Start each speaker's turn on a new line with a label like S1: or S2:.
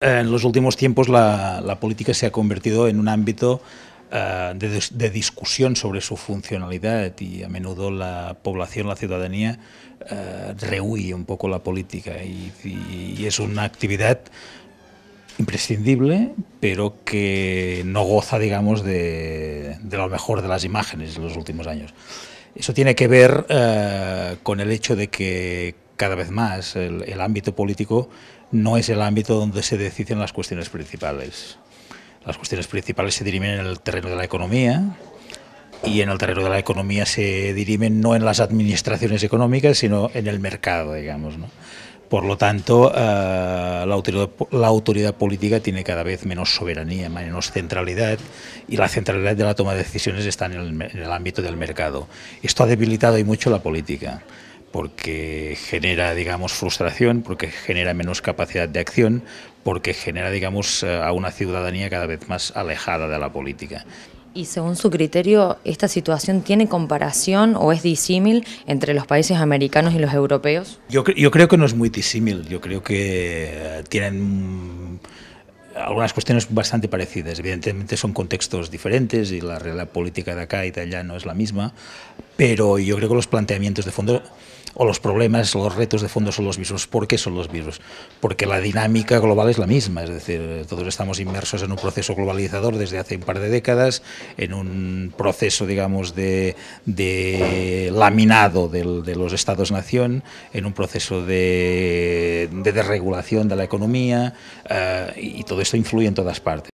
S1: Eh, en los últimos tiempos la, política se ha convertido en un ámbito eh, de, discusión sobre su funcionalidad y a menudo la población, la ciudadanía, eh, rehúye un poco la política y, es una actividad imprescindible, pero que no goza, digamos, de, lo mejor de las imágenes en los últimos años. Eso tiene que ver con el hecho de que cada vez más el, ámbito político no es el ámbito donde se deciden las cuestiones principales. Las cuestiones principales se dirimen en el terreno de la economía, y en el terreno de la economía se dirimen no en las administraciones económicas, sino en el mercado, digamos. Por lo tanto, eh, la, autoridad, política tiene cada vez menos soberanía, menos centralidad, y la centralidad de la toma de decisiones está en el, ámbito del mercado. Esto ha debilitado y mucho la política porque genera, digamos, frustración, porque genera menos capacidad de acción, porque genera, digamos, eh, a una ciudadanía cada vez más alejada de la política. Y según su criterio, ¿esta situación tiene comparación o es disímil entre los países americanos y los europeos? Yo, yo creo que no es muy disímil, yo creo que eh, tienen mm, algunas cuestiones bastante parecidas. Evidentemente son contextos diferentes y la realidad política de acá y de allá no es la misma, pero yo creo que los planteamientos de fondo o los problemas, los retos de fondo son los mismos. ¿Por qué son los mismos? Porque la dinámica global es la misma, es decir, todos estamos inmersos en un proceso globalizador desde hace un par de décadas, en un proceso, digamos, de, laminado de los estados-nación, en un proceso de, desregulación de la economía, eh, y todo esto influye en todas partes.